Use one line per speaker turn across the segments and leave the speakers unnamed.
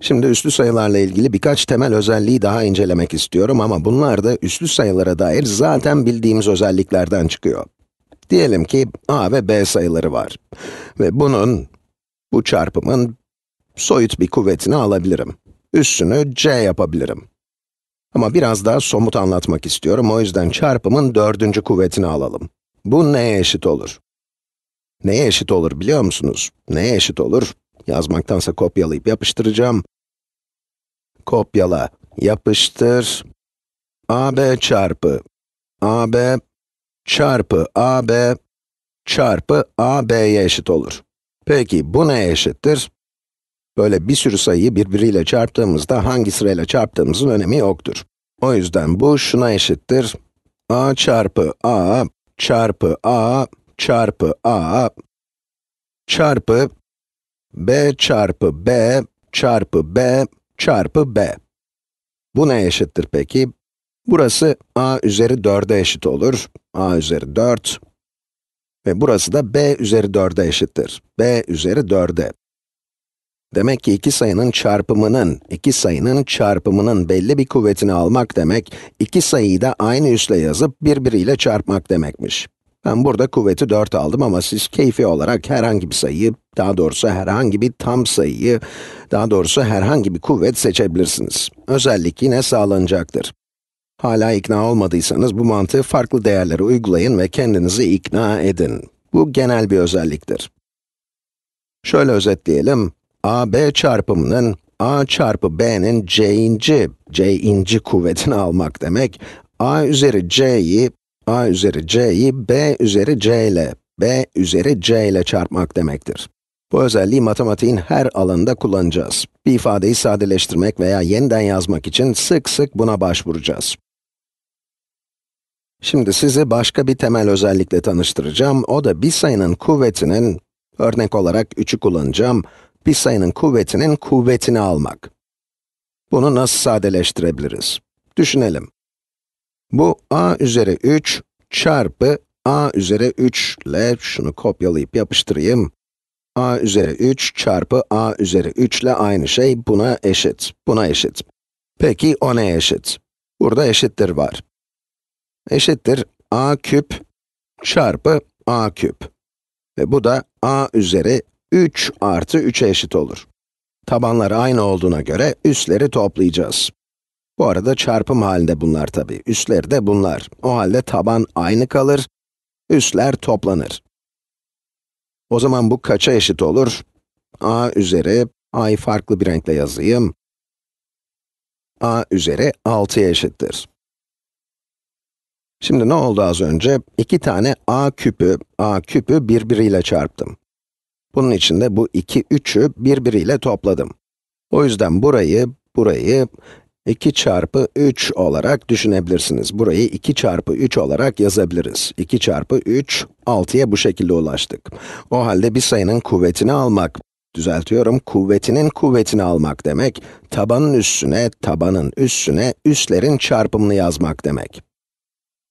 Şimdi üslü sayılarla ilgili birkaç temel özelliği daha incelemek istiyorum ama bunlar da üslü sayılara dair zaten bildiğimiz özelliklerden çıkıyor. Diyelim ki a ve b sayıları var ve bunun, bu çarpımın soyut bir kuvvetini alabilirim. Üssünü c yapabilirim. Ama biraz daha somut anlatmak istiyorum, o yüzden çarpımın dördüncü kuvvetini alalım. Bu neye eşit olur? Neye eşit olur biliyor musunuz? Neye eşit olur? Yazmaktansa kopyalayıp yapıştıracağım. Kopyala, yapıştır. AB çarpı AB çarpı AB çarpı AB'ye eşit olur. Peki bu neye eşittir? Böyle bir sürü sayıyı birbiriyle çarptığımızda hangi sırayla çarptığımızın önemi yoktur. O yüzden bu şuna eşittir. A çarpı A çarpı A çarpı A çarpı b çarpı b çarpı b çarpı b. Bu ne eşittir peki? Burası a üzeri 4'e eşit olur. a üzeri 4. Ve burası da b üzeri 4'e eşittir. b üzeri 4'e. Demek ki iki sayının çarpımının, iki sayının çarpımının belli bir kuvvetini almak demek, iki sayıyı da aynı üsle yazıp birbiriyle çarpmak demekmiş. Ben burada kuvveti 4 aldım ama siz keyfi olarak herhangi bir sayıyı daha doğrusu herhangi bir tam sayıyı, daha doğrusu herhangi bir kuvvet seçebilirsiniz. Özellik yine sağlanacaktır. Hala ikna olmadıysanız bu mantığı farklı değerlere uygulayın ve kendinizi ikna edin. Bu genel bir özelliktir. Şöyle özetleyelim. AB çarpımının a çarpı b'nin c'inci, c'inci kuvvetini almak demek, a üzeri c'yi, a üzeri c'yi b üzeri c ile, b üzeri c ile çarpmak demektir. Bu özelliği matematiğin her alanında kullanacağız. Bir ifadeyi sadeleştirmek veya yeniden yazmak için sık sık buna başvuracağız. Şimdi sizi başka bir temel özellikle tanıştıracağım. O da bir sayının kuvvetinin, örnek olarak 3'ü kullanacağım, bir sayının kuvvetinin kuvvetini almak. Bunu nasıl sadeleştirebiliriz? Düşünelim. Bu a üzeri 3 çarpı a üzeri 3 ile şunu kopyalayıp yapıştırayım a üzeri 3 çarpı a üzeri 3 ile aynı şey buna eşit, buna eşit. Peki o ne eşit? Burada eşittir var. Eşittir a küp çarpı a küp. Ve bu da a üzeri 3 artı 3'e eşit olur. Tabanlar aynı olduğuna göre üstleri toplayacağız. Bu arada çarpım halinde bunlar tabi, üstleri de bunlar. O halde taban aynı kalır, üstler toplanır. O zaman bu kaça eşit olur? a üzeri, a'yı farklı bir renkle yazayım. a üzeri 6'ya eşittir. Şimdi ne oldu az önce? İki tane a küpü, a küpü birbiriyle çarptım. Bunun için de bu iki üçü birbiriyle topladım. O yüzden burayı, burayı, 2 çarpı 3 olarak düşünebilirsiniz. Burayı 2 çarpı 3 olarak yazabiliriz. 2 çarpı 3, 6'ya bu şekilde ulaştık. O halde bir sayının kuvvetini almak, düzeltiyorum, kuvvetinin kuvvetini almak demek, tabanın üstüne, tabanın üstüne, üstlerin çarpımını yazmak demek.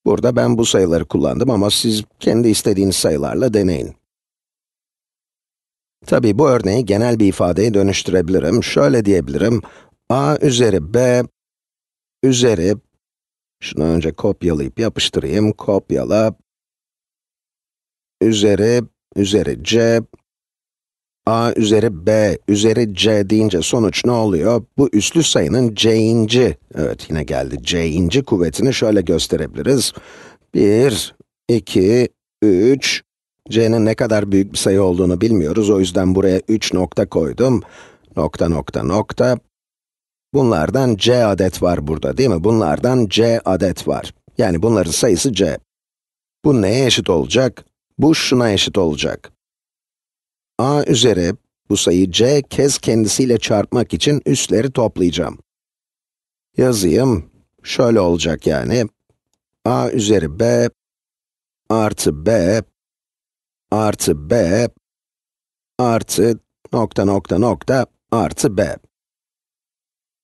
Burada ben bu sayıları kullandım ama siz kendi istediğiniz sayılarla deneyin. Tabii bu örneği genel bir ifadeye dönüştürebilirim. Şöyle diyebilirim, a üzeri b üzeri, şunu önce kopyalayıp yapıştırayım, kopyala, üzeri, üzeri c, a üzeri b üzeri c deyince sonuç ne oluyor? Bu üslü sayının c'inci, evet yine geldi, c'inci kuvvetini şöyle gösterebiliriz. 1, 2, 3, c'nin ne kadar büyük bir sayı olduğunu bilmiyoruz, o yüzden buraya 3 nokta koydum. Nokta nokta nokta, Bunlardan c adet var burada değil mi? Bunlardan c adet var. Yani bunların sayısı c. Bu neye eşit olacak? Bu şuna eşit olacak. a üzeri bu sayı c kez kendisiyle çarpmak için üstleri toplayacağım. Yazayım, şöyle olacak yani. a üzeri b artı b artı b artı nokta nokta nokta artı b.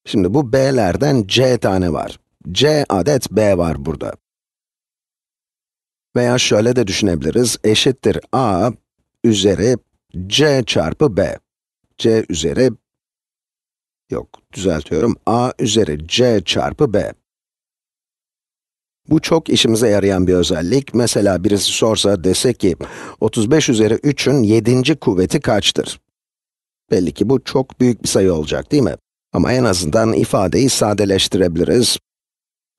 Şimdi bu b'lerden c tane var. c adet b var burada. Veya şöyle de düşünebiliriz, eşittir a üzeri c çarpı b. c üzeri, yok düzeltiyorum, a üzeri c çarpı b. Bu çok işimize yarayan bir özellik. Mesela birisi sorsa dese ki, 35 üzeri 3'ün 7. kuvveti kaçtır? Belli ki bu çok büyük bir sayı olacak değil mi? Ama en azından ifadeyi sadeleştirebiliriz.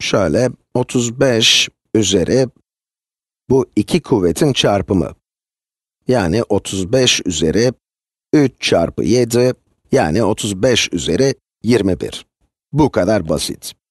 Şöyle, 35 üzeri bu iki kuvvetin çarpımı. Yani 35 üzeri 3 çarpı 7, yani 35 üzeri 21. Bu kadar basit.